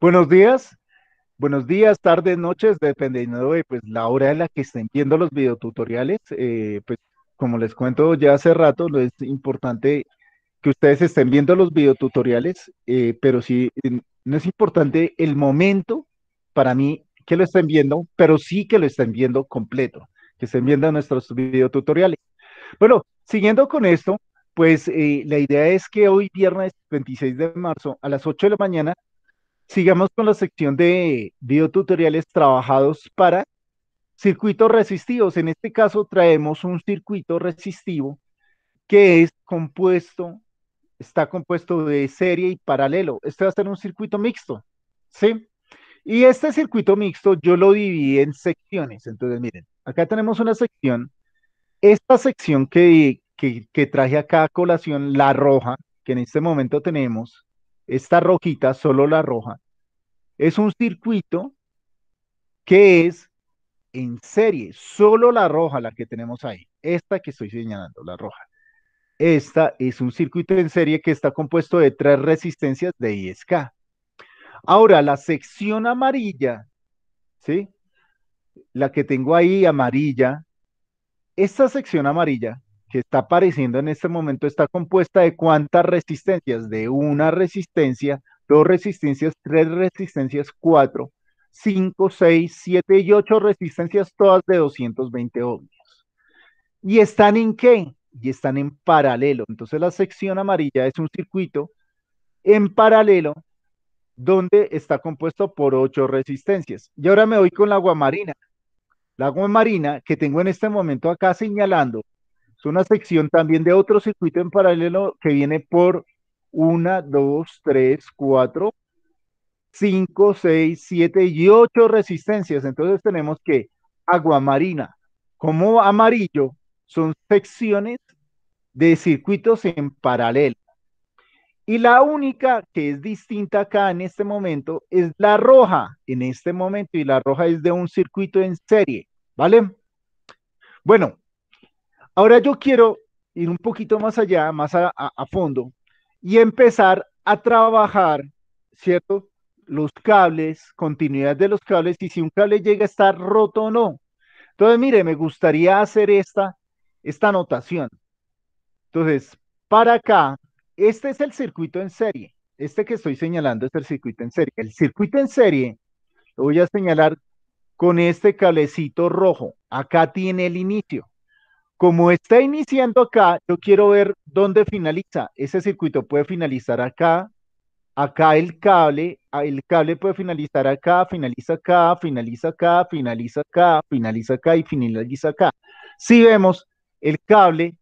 Buenos días, buenos días, tardes, noches, dependiendo de pues, la hora en la que estén viendo los videotutoriales. Eh, pues, como les cuento ya hace rato, no es importante que ustedes estén viendo los videotutoriales, eh, pero sí, no es importante el momento para mí que lo estén viendo, pero sí que lo estén viendo completo, que estén viendo nuestros videotutoriales. Bueno, siguiendo con esto, pues eh, la idea es que hoy viernes 26 de marzo a las 8 de la mañana Sigamos con la sección de videotutoriales trabajados para circuitos resistivos. En este caso traemos un circuito resistivo que es compuesto, está compuesto de serie y paralelo. Este va a ser un circuito mixto, ¿sí? Y este circuito mixto yo lo dividí en secciones. Entonces, miren, acá tenemos una sección. Esta sección que, que, que traje acá a colación, la roja, que en este momento tenemos, esta rojita, solo la roja, es un circuito que es en serie, solo la roja, la que tenemos ahí, esta que estoy señalando, la roja. Esta es un circuito en serie que está compuesto de tres resistencias de ISK. Ahora, la sección amarilla, ¿sí? La que tengo ahí amarilla, esta sección amarilla que está apareciendo en este momento está compuesta de cuántas resistencias, de una resistencia, dos resistencias, tres resistencias, cuatro, cinco, seis, siete y ocho resistencias, todas de 220 ohmios. ¿Y están en qué? Y están en paralelo. Entonces la sección amarilla es un circuito en paralelo donde está compuesto por ocho resistencias. Y ahora me voy con la agua marina La agua marina que tengo en este momento acá señalando es una sección también de otro circuito en paralelo que viene por una, 2, 3, 4, 5, 6, siete y ocho resistencias. Entonces tenemos que agua marina como amarillo, son secciones de circuitos en paralelo. Y la única que es distinta acá en este momento es la roja en este momento y la roja es de un circuito en serie, ¿vale? Bueno, Ahora yo quiero ir un poquito más allá, más a, fondo, y empezar a trabajar, ¿cierto? Los cables, continuidad de los cables, y si un cable llega a estar roto o no. Entonces, mire, me gustaría hacer esta, esta anotación. Entonces, para acá, este es el circuito en serie. Este que estoy señalando es el circuito en serie. El circuito en serie lo voy a señalar con este cablecito rojo. Acá tiene el inicio como está iniciando acá, yo quiero ver dónde finaliza. Ese circuito puede finalizar acá, acá el cable, ah, el cable puede finalizar acá, finaliza acá, finaliza acá, finaliza acá, finaliza acá y finaliza acá. Si vemos, el cable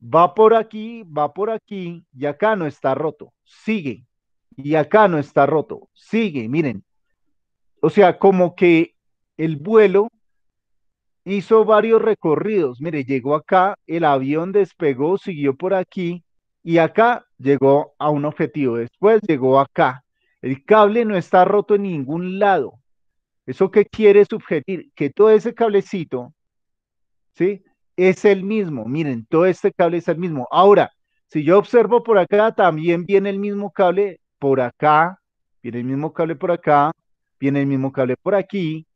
va por aquí, va por aquí y acá no está roto, sigue. Y acá no está roto, sigue, miren. O sea, como que el vuelo hizo varios recorridos. Mire, llegó acá, el avión despegó, siguió por aquí y acá llegó a un objetivo. Después llegó acá. El cable no está roto en ningún lado. Eso que quiere sugerir que todo ese cablecito, ¿sí? Es el mismo. Miren, todo este cable es el mismo. Ahora, si yo observo por acá, también viene el mismo cable por acá, viene el mismo cable por acá, viene el mismo cable por aquí,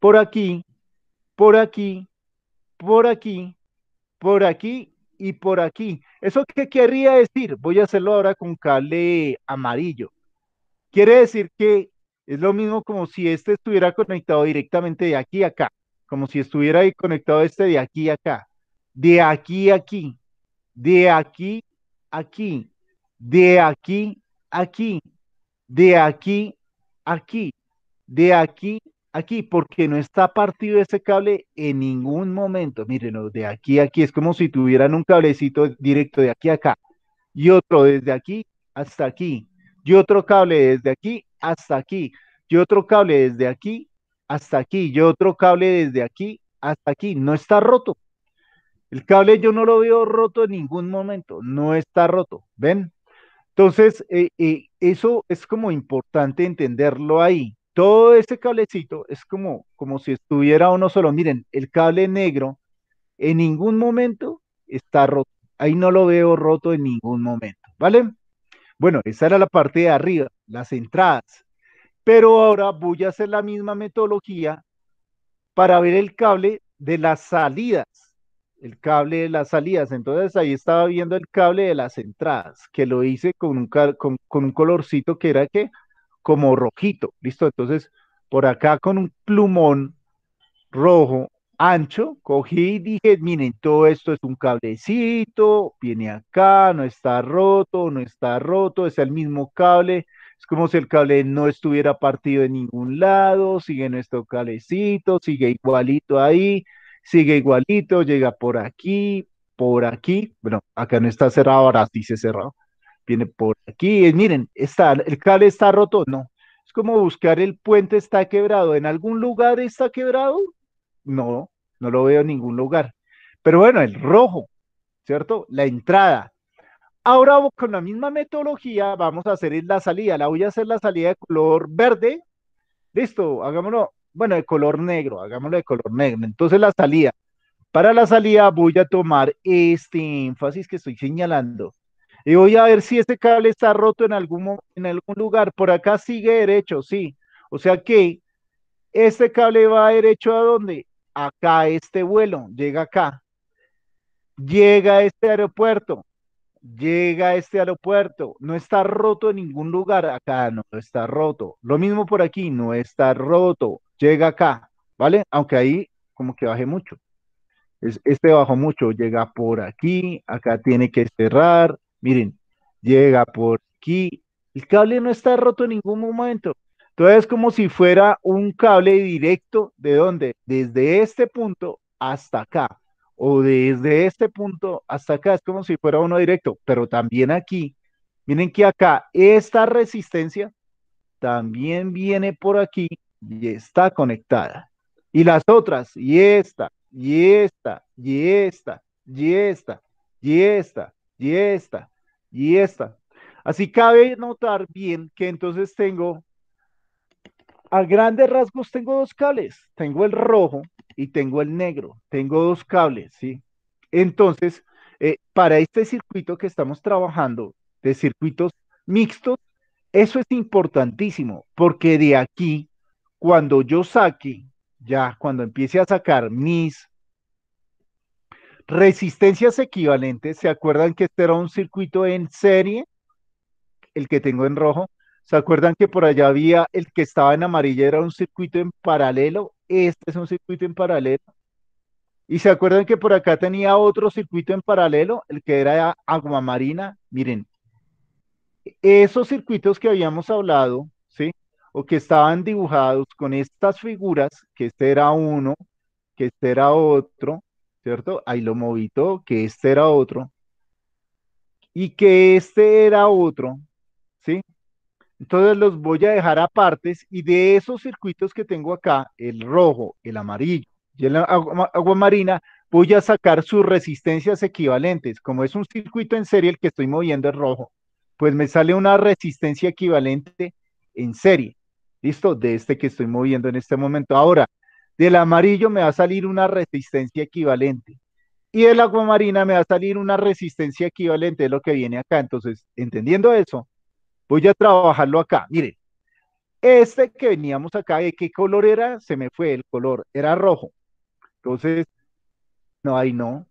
por aquí, por aquí, por aquí, por aquí y por aquí. ¿Eso qué querría decir? Voy a hacerlo ahora con cable amarillo. Quiere decir que es lo mismo como si este estuviera conectado directamente de aquí a acá, como si estuviera ahí conectado este de aquí a acá, de aquí a aquí, de aquí a aquí, de aquí a aquí, de aquí a aquí, de aquí aquí porque no está partido ese cable en ningún momento. miren, de aquí a aquí es como si tuvieran un cablecito directo de aquí a acá y otro desde aquí hasta aquí y otro cable desde aquí hasta aquí y otro cable desde aquí hasta aquí y otro cable desde aquí hasta aquí. No está roto. El cable yo no lo veo roto en ningún momento, no está roto, ¿ven? Entonces, eh, eh, eso es como importante entenderlo ahí todo ese cablecito es como, como si estuviera uno solo. Miren, el cable negro en ningún momento está roto. Ahí no lo veo roto en ningún momento, ¿vale? Bueno, esa era la parte de arriba, las entradas. Pero ahora voy a hacer la misma metodología para ver el cable de las salidas. El cable de las salidas. Entonces ahí estaba viendo el cable de las entradas, que lo hice con un, con un colorcito que era que como rojito, ¿listo? Entonces, por acá con un plumón rojo ancho, cogí y dije, miren, todo esto es un cablecito, viene acá, no está roto, no está roto, es el mismo cable, es como si el cable no estuviera partido en ningún lado, sigue nuestro cablecito, sigue igualito ahí, sigue igualito, llega por aquí, por aquí, bueno, acá no está cerrado, ahora sí se cerrado, viene por aquí, miren, está, el cable está roto, no. Es como buscar el puente está quebrado, ¿en algún lugar está quebrado? No, no lo veo en ningún lugar. Pero bueno, el rojo, ¿cierto? La entrada. Ahora con la misma metodología vamos a hacer la salida. La voy a hacer la salida de color verde. Listo, hagámoslo. Bueno, de color negro, hagámoslo de color negro. Entonces la salida. Para la salida voy a tomar este énfasis que estoy señalando y voy a ver si ese cable está roto en algún, en algún lugar. Por acá sigue derecho, sí. O sea que este cable va derecho a dónde? Acá este vuelo, llega acá. Llega a este aeropuerto, llega a este aeropuerto, no está roto en ningún lugar, acá no está roto. Lo mismo por aquí, no está roto, llega acá, ¿vale? Aunque ahí como que baje mucho. Este bajó mucho, llega por aquí, acá tiene que cerrar, miren, llega por aquí, el cable no está roto en ningún momento. Entonces, es como si fuera un cable directo, ¿de dónde? Desde este punto hasta acá, o desde este punto hasta acá, es como si fuera uno directo, pero también aquí, miren que acá, esta resistencia también viene por aquí y está conectada. Y las otras, y esta, y esta, y esta, y esta, y esta, y esta, y esta. Así cabe notar bien que entonces tengo, a grandes rasgos tengo dos cables, tengo el rojo y tengo el negro, tengo dos cables, ¿sí? Entonces, eh, para este circuito que estamos trabajando, de circuitos mixtos, eso es importantísimo, porque de aquí, cuando yo saque, ya cuando empiece a sacar mis Resistencias equivalentes, ¿se acuerdan que este era un circuito en serie? El que tengo en rojo. ¿Se acuerdan que por allá había el que estaba en amarillo, era un circuito en paralelo? Este es un circuito en paralelo. Y se acuerdan que por acá tenía otro circuito en paralelo, el que era agua marina. Miren, esos circuitos que habíamos hablado, ¿sí? O que estaban dibujados con estas figuras, que este era uno, que este era otro, ¿cierto? Ahí lo todo, que este era otro, y que este era otro, ¿sí? Entonces los voy a dejar apartes y de esos circuitos que tengo acá, el rojo, el amarillo y el agua, marina, voy a sacar sus resistencias equivalentes. Como es un circuito en serie el que estoy moviendo es rojo, pues me sale una resistencia equivalente en serie. ¿Listo? De este que estoy moviendo en este momento. Ahora, del amarillo me va a salir una resistencia equivalente. Y del agua marina me va a salir una resistencia equivalente, de lo que viene acá. Entonces, entendiendo eso, voy a trabajarlo acá. Miren, este que veníamos acá, ¿de qué color era? Se me fue el color, era rojo. Entonces, no, ahí no,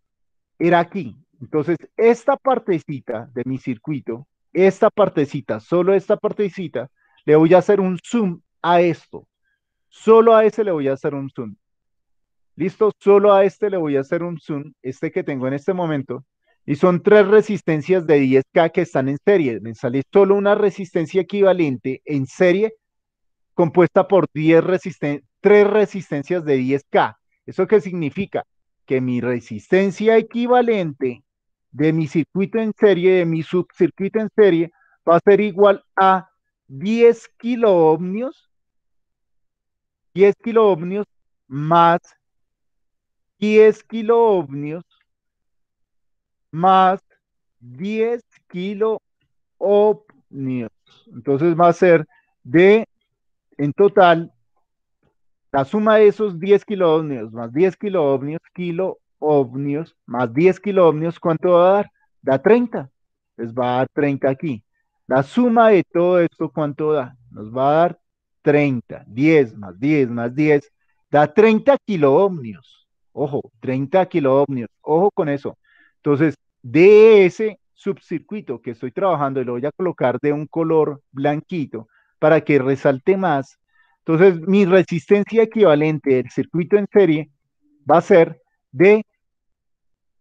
era aquí. Entonces, esta partecita de mi circuito, esta partecita, solo esta partecita, le voy a hacer un zoom a esto. Solo a ese le voy a hacer un zoom. Listo, solo a este le voy a hacer un zoom, este que tengo en este momento. Y son tres resistencias de 10K que están en serie. Me sale solo una resistencia equivalente en serie compuesta por 10 tres resistencias de 10K. ¿Eso qué significa? Que mi resistencia equivalente de mi circuito en serie, de mi subcircuito en serie, va a ser igual a 10 ohmios. 10 kilovnios más 10 kilovnios más 10 kilovnios. Entonces va a ser de, en total, la suma de esos 10 kilovnios más 10 kilo kilovnios más 10 kilovnios, ¿cuánto va a dar? Da 30. Les va a dar 30 aquí. La suma de todo esto, ¿cuánto da? Nos va a dar 30, 10 más 10 más 10, da 30 kiloohmios. Ojo, 30 kiloohmios. Ojo con eso. Entonces, de ese subcircuito que estoy trabajando, lo voy a colocar de un color blanquito para que resalte más. Entonces, mi resistencia equivalente del circuito en serie va a ser de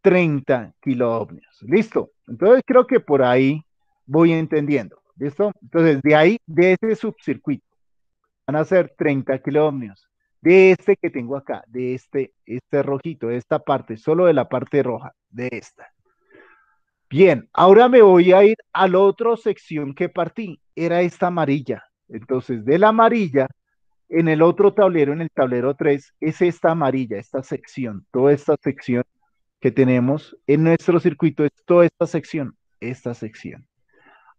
30 kiloohmios. ¿Listo? Entonces, creo que por ahí voy entendiendo. ¿Listo? Entonces, de ahí, de ese subcircuito a ser 30 kilómetros. De este que tengo acá, de este, este rojito, de esta parte, solo de la parte roja, de esta. Bien, ahora me voy a ir a la otra sección que partí, era esta amarilla. Entonces, de la amarilla, en el otro tablero, en el tablero 3, es esta amarilla, esta sección, toda esta sección que tenemos en nuestro circuito, es toda esta sección, esta sección.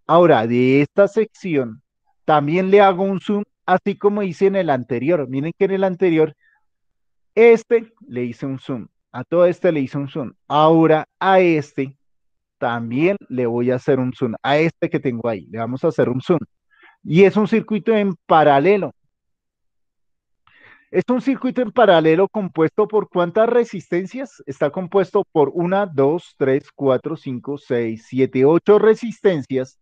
Ahora, de esta sección, también le hago un zoom así como hice en el anterior. Miren que en el anterior, este le hice un zoom, a todo este le hice un zoom. Ahora a este también le voy a hacer un zoom, a este que tengo ahí, le vamos a hacer un zoom. Y es un circuito en paralelo. Es un circuito en paralelo compuesto por cuántas resistencias? Está compuesto por una, dos, tres, cuatro, cinco, seis, siete, ocho resistencias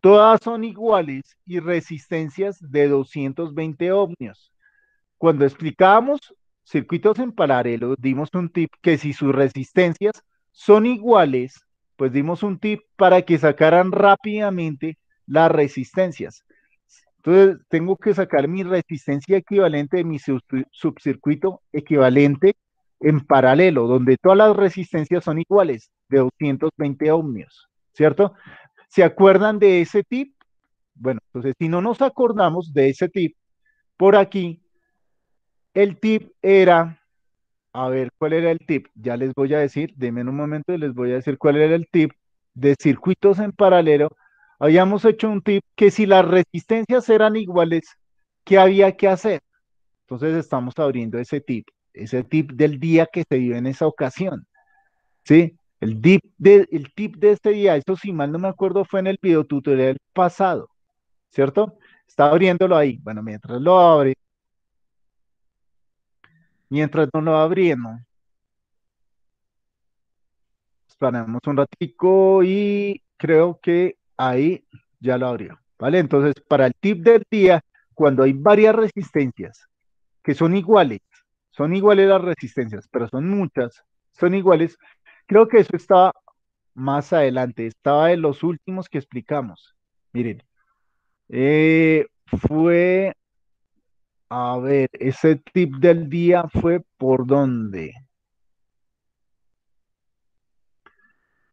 Todas son iguales y resistencias de 220 ohmios. Cuando explicábamos circuitos en paralelo, dimos un tip que si sus resistencias son iguales, pues dimos un tip para que sacaran rápidamente las resistencias. Entonces, tengo que sacar mi resistencia equivalente de mi subcircuito equivalente en paralelo, donde todas las resistencias son iguales, de 220 ohmios, ¿cierto? ¿Se acuerdan de ese tip? Bueno, entonces si no nos acordamos de ese tip, por aquí, el tip era, a ver, ¿cuál era el tip? Ya les voy a decir, denme un momento y les voy a decir cuál era el tip de circuitos en paralelo. Habíamos hecho un tip que si las resistencias eran iguales, ¿qué había que hacer? Entonces estamos abriendo ese tip, ese tip del día que se dio en esa ocasión. ¿Sí? El, tip de este día, eso si mal no me acuerdo, fue en el video tutorial pasado, ¿cierto? Está abriéndolo ahí. Bueno, mientras lo abre, mientras no lo abrimos, esperamos un ratico y creo que ahí ya lo abrió, ¿vale? Entonces, para el tip del día, cuando hay varias resistencias que son iguales, son iguales las resistencias, pero son muchas, son iguales, Creo que eso está más adelante, estaba en los últimos que explicamos. Miren, eh, fue, a ver, ese tip del día fue por dónde.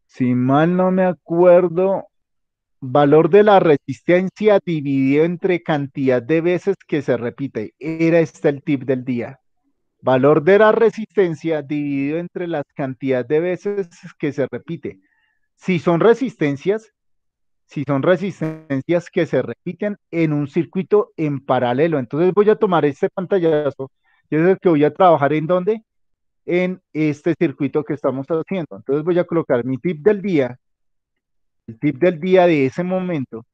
Si mal no me acuerdo, valor de la resistencia dividido entre cantidad de veces que se repite. Era este el tip del día. Valor de la resistencia dividido entre las cantidades de veces que se repite. Si son resistencias, si son resistencias que se repiten en un circuito en paralelo. Entonces voy a tomar este pantallazo, yo es el que voy a trabajar en dónde? En este circuito que estamos haciendo. Entonces voy a colocar mi tip del día, el tip del día de ese momento,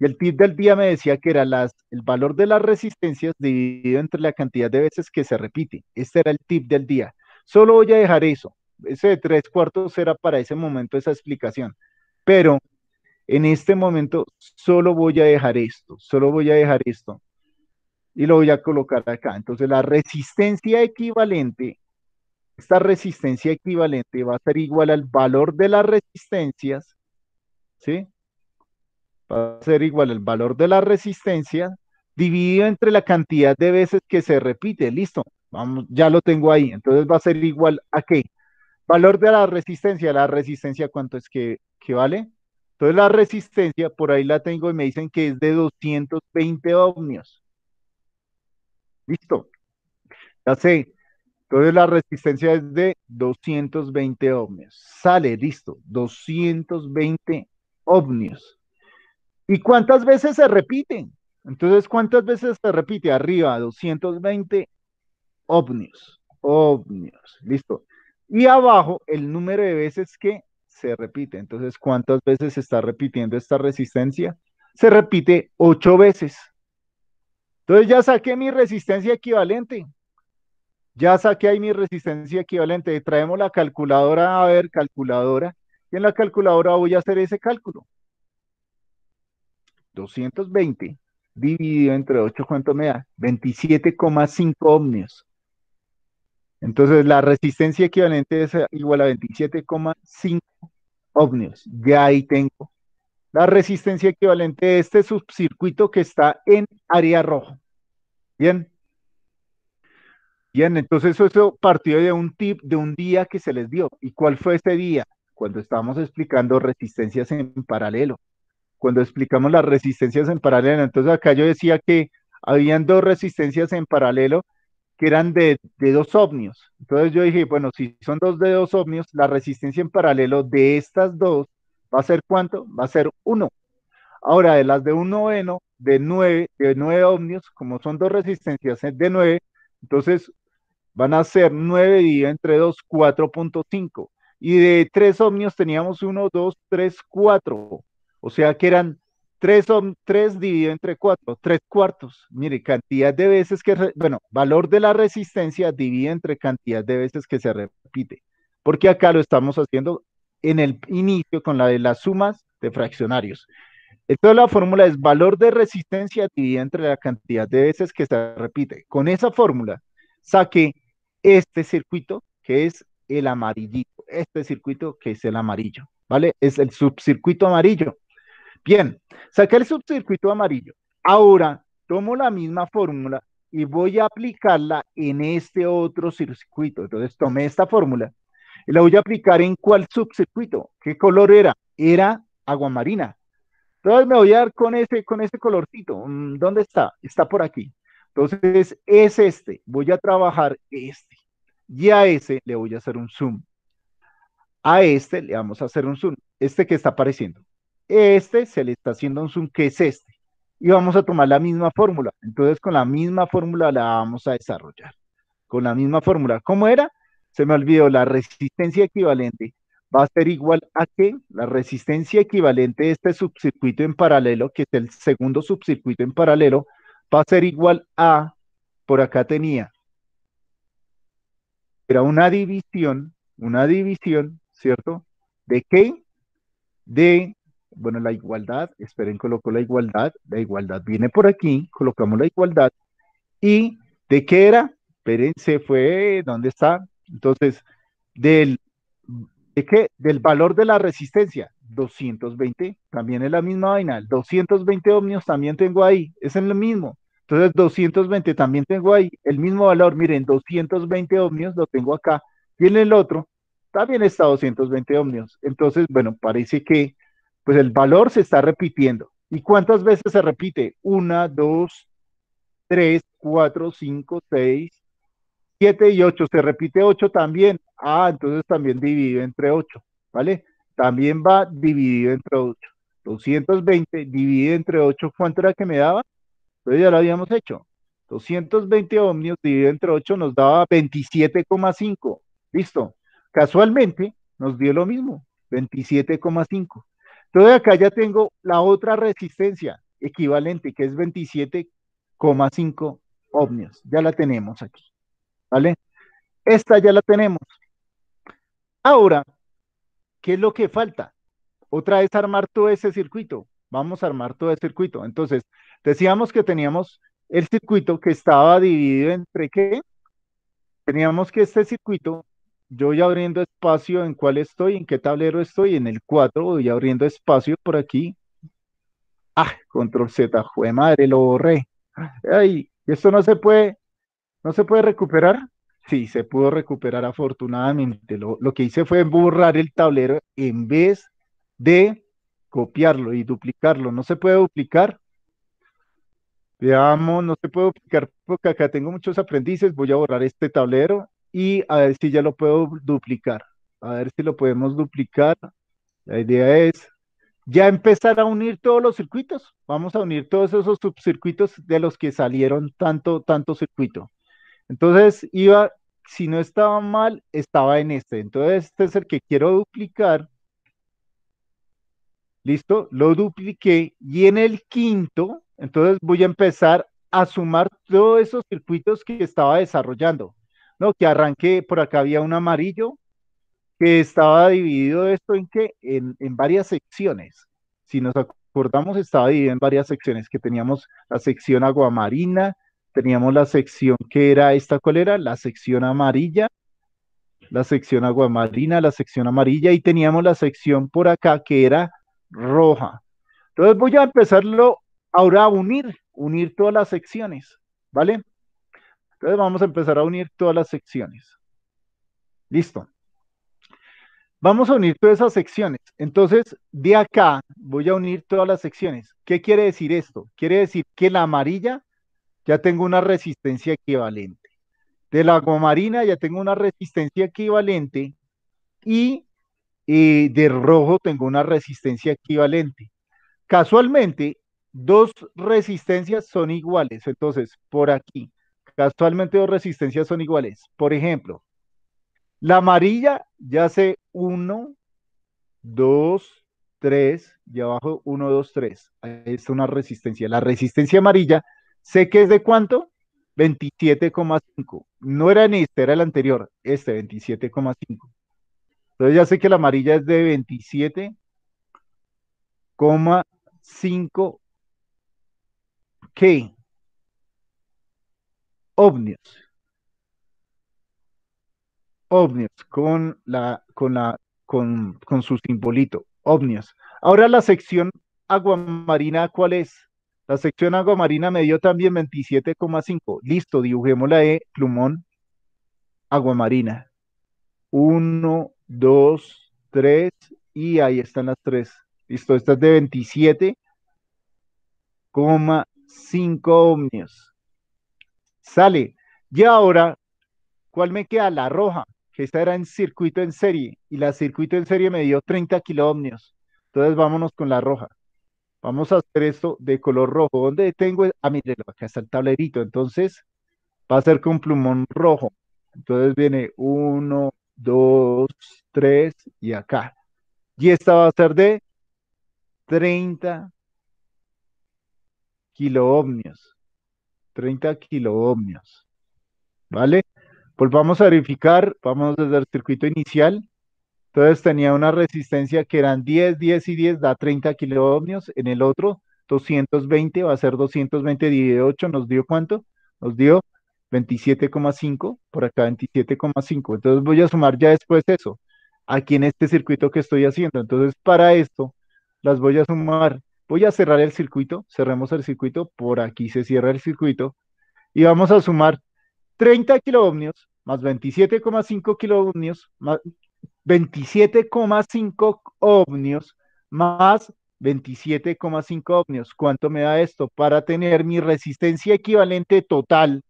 y el tip del día me decía que era las, el valor de las resistencias dividido entre la cantidad de veces que se repite. Este era el tip del día. Solo voy a dejar eso. Ese de tres cuartos era para ese momento esa explicación. Pero en este momento solo voy a dejar esto, solo voy a dejar esto. Y lo voy a colocar acá. Entonces la resistencia equivalente, esta resistencia equivalente va a ser igual al valor de las resistencias, ¿sí? va a ser igual el valor de la resistencia dividido entre la cantidad de veces que se repite. Listo, vamos, ya lo tengo ahí. Entonces va a ser igual a qué? Valor de la resistencia. ¿La resistencia cuánto es que, que vale? Entonces la resistencia, por ahí la tengo y me dicen que es de 220 ohmios. Listo, ya sé. Entonces la resistencia es de 220 ohmios. Sale, listo, 220 ohmios. ¿Y cuántas veces se repiten? Entonces, ¿cuántas veces se repite? Arriba, 220 ovnios, ovnios, listo. Y abajo, el número de veces que se repite. Entonces, ¿cuántas veces se está repitiendo esta resistencia? Se repite ocho veces. Entonces, ya saqué mi resistencia equivalente. Ya saqué ahí mi resistencia equivalente. Traemos la calculadora, a ver, calculadora. Y en la calculadora voy a hacer ese cálculo. 220 dividido entre 8, ¿cuánto me da? 27,5 ohmios. Entonces, la resistencia equivalente es eh, igual a 27,5 ohmios. Ya ahí tengo la resistencia equivalente de este subcircuito que está en área roja. Bien. Bien, entonces eso partió de un tip de un día que se les dio. ¿Y cuál fue ese día? Cuando estábamos explicando resistencias en paralelo cuando explicamos las resistencias en paralelo. Entonces acá yo decía que habían dos resistencias en paralelo que eran de, dos ohmios. Entonces yo dije, bueno, si son dos de dos ohmios, la resistencia en paralelo de estas dos va a ser cuánto? Va a ser uno. Ahora, de las de un noveno, de nueve, de nueve ohmios, como son dos resistencias de nueve, entonces van a ser nueve dividido entre dos, 4.5. Y de tres ohmios teníamos uno, dos, tres, cuatro. O sea que eran tres, tres dividido entre cuatro, tres cuartos. Mire, cantidad de veces que, bueno, valor de la resistencia dividido entre cantidad de veces que se repite. Porque acá lo estamos haciendo en el inicio con la de las sumas de fraccionarios. Entonces la fórmula es valor de resistencia dividido entre la cantidad de veces que se repite. Con esa fórmula saqué este circuito que es el amarillito, este circuito que es el amarillo, ¿vale? Es el subcircuito amarillo. Bien, saqué el subcircuito amarillo. Ahora tomo la misma fórmula y voy a aplicarla en este otro circuito. Entonces tomé esta fórmula y la voy a aplicar en cuál subcircuito. ¿Qué color era? Era agua marina. Entonces me voy a dar con ese, con ese colorcito. Mm, ¿Dónde está? Está por aquí. Entonces es este. Voy a trabajar este. Y a ese le voy a hacer un zoom. A este le vamos a hacer un zoom. Este que está apareciendo. Este se le está haciendo un zoom que es este. Y vamos a tomar la misma fórmula. Entonces con la misma fórmula la vamos a desarrollar. Con la misma fórmula. ¿Cómo era? Se me olvidó. La resistencia equivalente va a ser igual a qué? la resistencia equivalente de este subcircuito en paralelo, que es el segundo subcircuito en paralelo, va a ser igual a, por acá tenía, era una división, una división, ¿cierto? ¿De qué? De bueno, la igualdad, esperen, colocó la igualdad, la igualdad viene por aquí, colocamos la igualdad, y ¿de qué era? Esperen, se fue, ¿dónde está? Entonces, del, ¿de qué? Del valor de la resistencia, 220, también es la misma vaina, 220 ohmios también tengo ahí, es el mismo. Entonces, 220 también tengo ahí, el mismo valor, miren, 220 ohmios lo tengo acá, y en el otro también está 220 ohmios. Entonces, bueno, parece que pues el valor se está repitiendo. ¿Y cuántas veces se repite? Una, dos, tres, cuatro, cinco, seis, siete y ocho. Se repite ocho también. Ah, entonces también divide entre ocho, ¿vale? También va dividido entre ocho. 220 dividido entre 8, ¿cuánto era que me daba? Entonces ya lo habíamos hecho. 220 ohmios dividido entre 8 nos daba 27,5. Listo. Casualmente nos dio lo mismo, 27,5. Entonces acá ya tengo la otra resistencia equivalente, que es 27,5 ohmios. Ya la tenemos aquí. ¿Vale? Esta ya la tenemos. Ahora, ¿qué es lo que falta? Otra vez armar todo ese circuito. Vamos a armar todo el circuito. Entonces, decíamos que teníamos el circuito que estaba dividido entre qué? Teníamos que este circuito yo voy abriendo espacio en cuál estoy, en qué tablero estoy, en el 4 voy abriendo espacio por aquí. Ah, control Z, jue madre, lo borré. Ay, esto no se puede, no se puede recuperar. Sí, se pudo recuperar afortunadamente. Lo, lo que hice fue borrar el tablero en vez de copiarlo y duplicarlo. No se puede duplicar. Veamos, no se puede duplicar porque acá tengo muchos aprendices. Voy a borrar este tablero y a ver si ya lo puedo duplicar. A ver si lo podemos duplicar. La idea es ya empezar a unir todos los circuitos. Vamos a unir todos esos subcircuitos de los que salieron tanto, tanto circuito. Entonces iba, si no estaba mal, estaba en este. Entonces este es el que quiero duplicar. Listo, lo dupliqué y en el quinto, entonces voy a empezar a sumar todos esos circuitos que estaba desarrollando. No, que arranqué, por acá había un amarillo que estaba dividido esto en qué? En, en varias secciones. Si nos acordamos, estaba dividido en varias secciones, que teníamos la sección aguamarina, teníamos la sección que era esta, ¿cuál era? La sección amarilla, la sección aguamarina, la sección amarilla y teníamos la sección por acá que era roja. Entonces voy a empezarlo ahora a unir, unir todas las secciones, ¿vale? Entonces vamos a empezar a unir todas las secciones. Listo. Vamos a unir todas esas secciones. Entonces, de acá voy a unir todas las secciones. ¿Qué quiere decir esto? Quiere decir que la amarilla ya tengo una resistencia equivalente. De la aguamarina ya tengo una resistencia equivalente y, y eh, de rojo tengo una resistencia equivalente. Casualmente, dos resistencias son iguales. Entonces, por aquí Casualmente dos resistencias son iguales. Por ejemplo, la amarilla ya hace 1, 2, 3 y abajo 1, 2, 3. Ahí está una resistencia. La resistencia amarilla, sé que es de cuánto? 27,5. No era ni este, era el anterior, este 27,5. Entonces ya sé que la amarilla es de 27,5 K. Obnios, obnios con, la, con, la, con, su simbolito, obnios. Ahora la sección aguamarina, ¿cuál es? La sección aguamarina me dio también 27,5. Listo, la E, plumón, aguamarina, Uno, dos, tres, y ahí están las tres. Listo, esta es de 27,5 ovnis sale. Y ahora, ¿cuál me queda? La roja, que esta era en circuito en serie, y la circuito en serie me dio 30 kiloohmios. Entonces vámonos con la roja. Vamos a hacer esto de color rojo. ¿Dónde tengo? Ah, mire, acá está el tablerito. Entonces va a ser con plumón rojo. Entonces viene uno, dos tres, y acá. Y esta va a ser de 30 kiloohmios. 30 kiloohmios. ¿Vale? pues vamos a verificar, vamos desde el circuito inicial. Entonces tenía una resistencia que eran 10, 10 y 10, da 30 kiloohmios. En el otro, 220, va a ser 220 dividido 8, ¿nos dio cuánto? Nos dio 27,5, por acá 27,5. Entonces voy a sumar ya después eso, aquí en este circuito que estoy haciendo. Entonces para esto, las voy a sumar voy a cerrar el circuito, cerremos el circuito, por aquí se cierra el circuito y vamos a sumar 30 kilohomnios más 27,5 kilohomnios más 27,5 ohmios más 27,5 ohmios. ¿Cuánto me da esto? Para tener mi resistencia equivalente total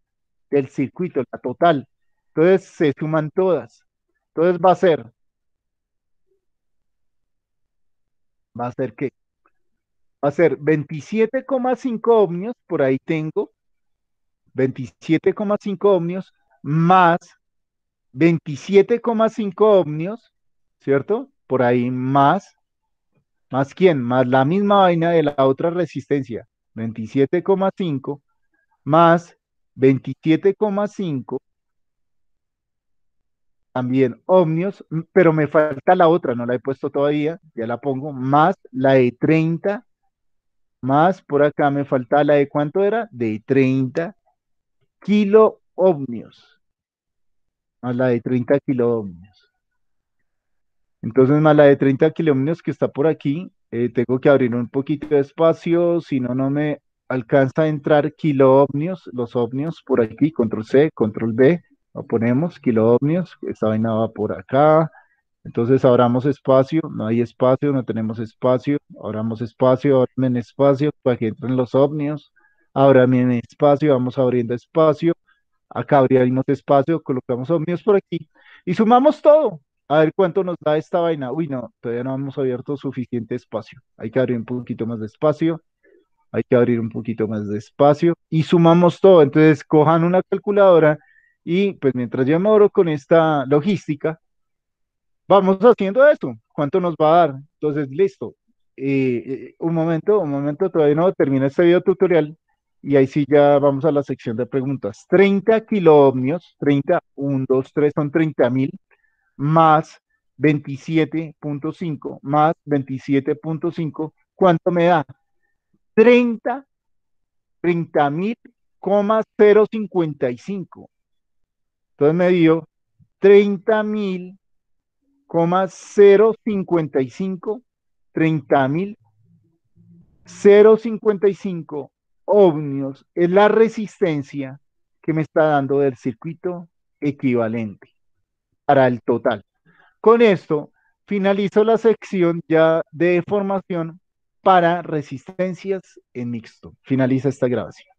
del circuito, la total. Entonces se suman todas. Entonces va a ser. ¿Va a ser qué? va a ser 27,5 ohmios, por ahí tengo, 27,5 ohmios más 27,5 ohmios, ¿cierto? Por ahí más, más quién, más la misma vaina de la otra resistencia, 27,5 más 27,5 también ohmios, pero me falta la otra, no la he puesto todavía, ya la pongo, más la de 30 más por acá me falta la de cuánto era? De 30 kilo ohmios. Más la de 30 kilo Entonces, más la de 30 kilo que está por aquí, eh, tengo que abrir un poquito de espacio, si no, no me alcanza a entrar kilo los ohmios por aquí, control C, control B, lo ponemos, kilo ohmios, esta vaina va por acá, entonces abramos espacio, no hay espacio, no tenemos espacio, abramos espacio, abren espacio para que entren los ovnios, ahora espacio, vamos abriendo espacio, acá abrimos espacio, colocamos ovnios por aquí y sumamos todo. A ver cuánto nos da esta vaina. Uy, no, todavía no hemos abierto suficiente espacio. Hay que abrir un poquito más de espacio. Hay que abrir un poquito más de espacio. Y sumamos todo. Entonces, cojan una calculadora y pues mientras yo me abro con esta logística, vamos haciendo esto, ¿cuánto nos va a dar? Entonces, listo. un momento, un momento, todavía no termina este video tutorial y ahí sí ya vamos a la sección de preguntas. 30 kiloohmios, 30, 1, 2, 3, son 30 mil, más 27.5, más 27.5, ¿cuánto me da? 30, 30 mil, 055. Entonces me dio 30 mil 0,055 30.000 0,55 ohmios es la resistencia que me está dando del circuito equivalente para el total. Con esto finalizo la sección ya de formación para resistencias en mixto. Finaliza esta grabación.